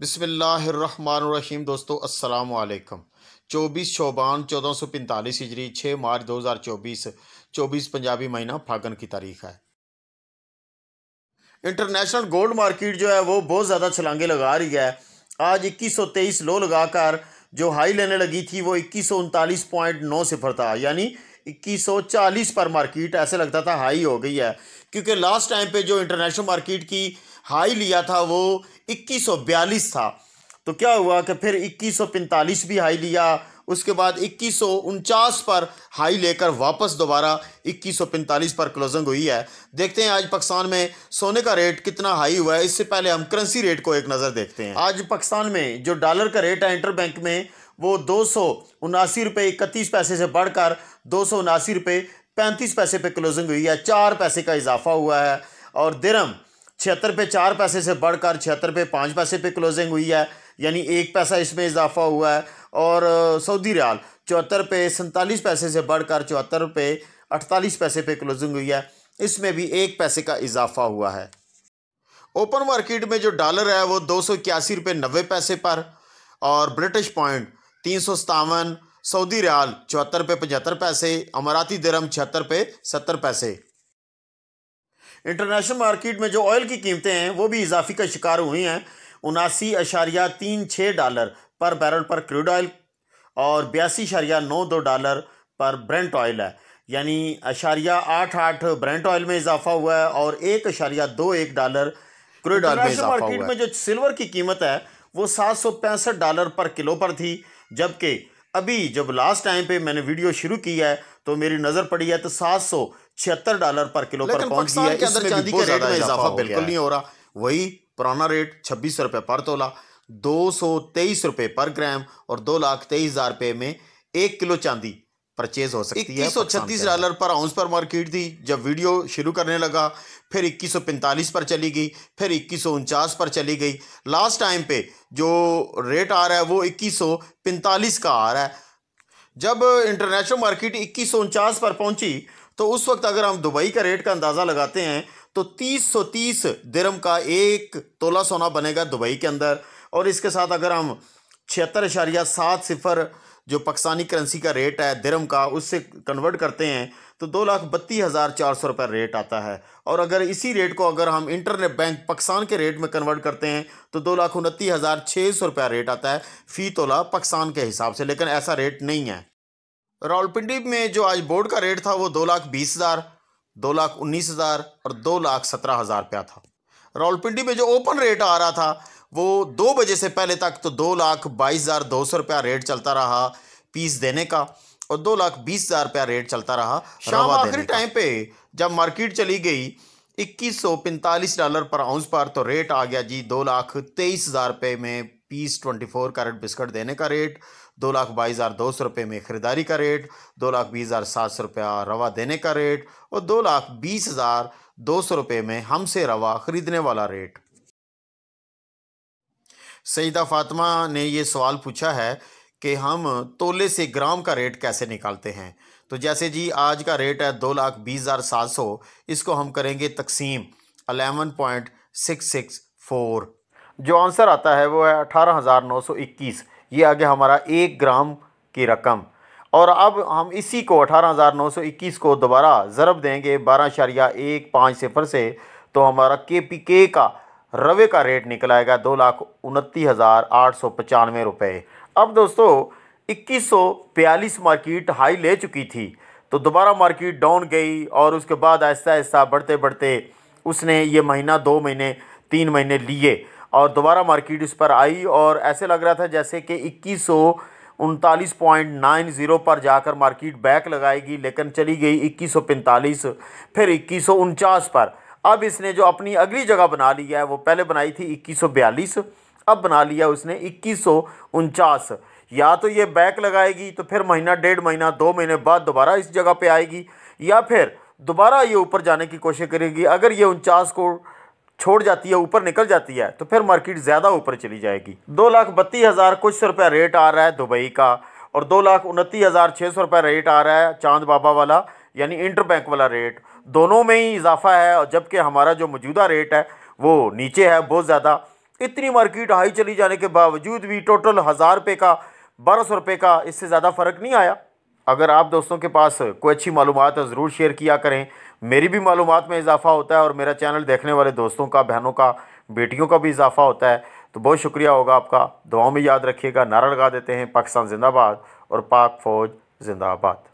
बिसमीम दोस्तों अस्सलाम चौबीस शोबान चौदह सौ पैंतालीस हिजरी छः मार्च दो हज़ार चौबीस चौबीस पंजाबी महीना फागन की तारीख है इंटरनेशनल गोल्ड मार्केट जो है वो बहुत ज़्यादा छलांगे लगा रही है आज इक्कीस सौ तेईस लो लगाकर जो हाई लेने लगी थी वो इक्कीस सौ उनतालीस पॉइंट नौ सिफर था यानी इक्कीस सौ चालीस पर मार्केट ऐसे लगता था हाई हो गई है क्योंकि लास्ट टाइम पे जो इंटरनेशनल मार्केट की हाई लिया था वो 2142 था तो क्या हुआ कि फिर 2145 भी हाई लिया उसके बाद इक्कीस पर हाई लेकर वापस दोबारा 2145 पर क्लोजिंग हुई है देखते हैं आज पाकिस्तान में सोने का रेट कितना हाई हुआ है इससे पहले हम करेंसी रेट को एक नज़र देखते हैं आज पाकिस्तान में जो डॉलर का रेट है इंटर बैंक में वो दो सौ उनासी रुपये इकतीस पैसे से बढ़कर दो सौ उनासी रुपये पैंतीस पैसे पे क्लोजिंग हुई है चार पैसे का इजाफा हुआ है और दिरम छिहत्तर पे चार पैसे से बढ़कर छिहत्तर पे पाँच पैसे पे क्लोजिंग हुई है यानी एक पैसा इसमें इजाफा हुआ है और सऊदी रियाल चौहत्तर पे सैंतालीस पैसे से बढ़कर चौहत्तर पे अड़तालीस पैसे पे क्लोजिंग हुई है इसमें भी एक पैसे का इजाफा हुआ है ओपन मार्केट में जो डॉलर है वो दो सौ इक्यासी रुपये नब्बे पैसे पर और ब्रिटिश पॉइंट तीन सौ सतावन सऊदी रियाल चौहत्तर पे पचहत्तर पैसे अमराती दरम छिहत्तर पे सत्तर पैसे इंटरनेशनल मार्केट में जो ऑयल की कीमतें हैं वो भी इजाफी का शिकार हुई हैं उनासी अशारिया तीन छः डॉलर पर बैरल पर क्रूड ऑयल और बयासी अशारिया नौ दो डॉलर पर ब्रेंट ऑयल है यानी अशारिया आठ आठ ब्रेंट ऑयल में इजाफा हुआ है और एक अशारिया दो एक डॉलर क्रूड ऑयल में मार्केट में जो सिल्वर की कीमत है वो सात सौ पैंसठ डॉलर पर किलो पर थी जबकि अभी जब लास्ट टाइम पे मैंने वीडियो शुरू की है तो मेरी नजर पड़ी है तो सात सौ छिहत्तर डॉलर पर किलो पर पहुंच गया है इसमें चांदी के रेट में इजाफा बिल्कुल नहीं हो रहा वही पुराना रेट छब्बीस रुपए पर तोला दो सौ तेईस रुपए पर ग्राम और दो लाख तेईस हज़ार रुपए में एक किलो चांदी परचेज हो सकती है इक्कीस डॉलर पर आउंस पर मार्केट थी जब वीडियो शुरू करने लगा फिर 2145 पर चली गई फिर इक्कीस पर चली गई लास्ट टाइम पे जो रेट आ रहा है वो इक्कीस का आ रहा है जब इंटरनेशनल मार्केट इक्कीस पर पहुंची तो उस वक्त अगर हम दुबई का रेट का अंदाज़ा लगाते हैं तो तीस दिरम का एक तोला सोना बनेगा दुबई के अंदर और इसके साथ अगर हम छिहत्तर इशारिया सात सिफर जो पाकिस्तानी करेंसी का रेट है दरम का उससे कन्वर्ट करते हैं तो दो लाख बत्तीस हज़ार चार सौ रुपये रेट आता है और अगर इसी रेट को अगर हम इंटरनेट बैंक पाकिस्तान के रेट में कन्वर्ट करते हैं तो दो लाख उनतीस हज़ार छः सौ रुपया रेट आता है फ़ी तोला पाकिस्तान के हिसाब से लेकिन ऐसा रेट नहीं है रावलपिंडी में जो आज बोर्ड का रेट था वो दो लाख बीस हज़ार दो लाख उन्नीस हज़ार और दो लाख सत्रह हज़ार रुपया था रावलपिंडी में जो ओपन रेट आ रहा था वो दो बजे से पहले तक तो दो लाख बाईस हज़ार दो सौ रुपया रेट चलता रहा पीस देने का और दो लाख बीस हज़ार रुपया रेट चलता रहा शाम आखिरी टाइम पे जब मार्केट चली गई इक्कीस सौ पैंतालीस डॉलर पर आउंस पर तो रेट आ गया जी दो लाख तेईस हज़ार रुपये में piece twenty four carat biscuit देने का रेट दो लाख बाईस हज़ार दो सौ रुपये में ख़रीदारी का रेट दो लाख बीस हज़ार सात सौ रुपया रवा देने का रेट और दो लाख बीस हज़ार दो सौ रुपये में हमसे रवा ख़रीदने वाला रेट सईदा फातमा ने ये सवाल पूछा है कि हम तोले से ग्राम का रेट कैसे निकालते हैं तो जैसे जी आज का रेट है दो लाख बीस हज़ार सात सौ इसको हम करेंगे तकसीम eleven point six six four जो आंसर आता है वो है अठारह हज़ार नौ सौ इक्कीस ये आ गया हमारा एक ग्राम की रकम और अब हम इसी को अठारह हज़ार नौ सौ इक्कीस को दोबारा ज़रब देंगे बारह शरिया एक पाँच सिफर से तो हमारा के पी के का रवे का रेट निकल आएगा दो लाख उनतीस हज़ार आठ सौ पचानवे रुपये अब दोस्तों इक्कीस सौ बयालीस मार्किट हाई ले चुकी थी तो दोबारा मार्केट डाउन गई और उसके बाद ऐसा ऐसा बढ़ते बढ़ते उसने ये महीना दो महीने तीन महीने लिए और दोबारा मार्किट उस पर आई और ऐसे लग रहा था जैसे कि इक्कीस सौ उनतालीस पॉइंट नाइन ज़ीरो पर जाकर मार्केट बैक लगाएगी लेकिन चली गई इक्कीस सौ पैंतालीस फिर इक्कीस सौ उनचास पर अब इसने जो अपनी अगली जगह बना लिया है वो पहले बनाई थी इक्कीस अब बना लिया उसने इक्कीस या तो ये बैक लगाएगी तो फिर महीना डेढ़ महीना दो महीने बाद दोबारा इस जगह पे आएगी या फिर दोबारा ये ऊपर जाने की कोशिश करेगी अगर ये उनचास को छोड़ जाती है ऊपर निकल जाती है तो फिर मार्केट ज़्यादा ऊपर चली जाएगी दो लाख बत्तीस हज़ार कुछ सौ रुपया रेट आ रहा है दुबई का और दो लाख उनतीस हज़ार छः सौ रुपया रेट आ रहा है चांद बाबा वाला यानी इंटरबैंक वाला रेट दोनों में ही इजाफा है और जबकि हमारा जो मौजूदा रेट है वो नीचे है बहुत ज़्यादा इतनी मार्केट हाई चली जाने के बावजूद भी टोटल हज़ार रुपये का बारह सौ रुपये का इससे ज़्यादा फ़र्क नहीं आया अगर आप दोस्तों के पास कोई अच्छी मालूम है ज़रूर शेयर किया करें मेरी भी मालूम में इजाफ़ा होता है और मेरा चैनल देखने वाले दोस्तों का बहनों का बेटियों का भी इजाफ़ा होता है तो बहुत शुक्रिया होगा आपका दुआओं में याद रखिएगा नारा लगा देते हैं पाकिस्तान जिंदाबाद और पाक फ़ौज जिंदाबाद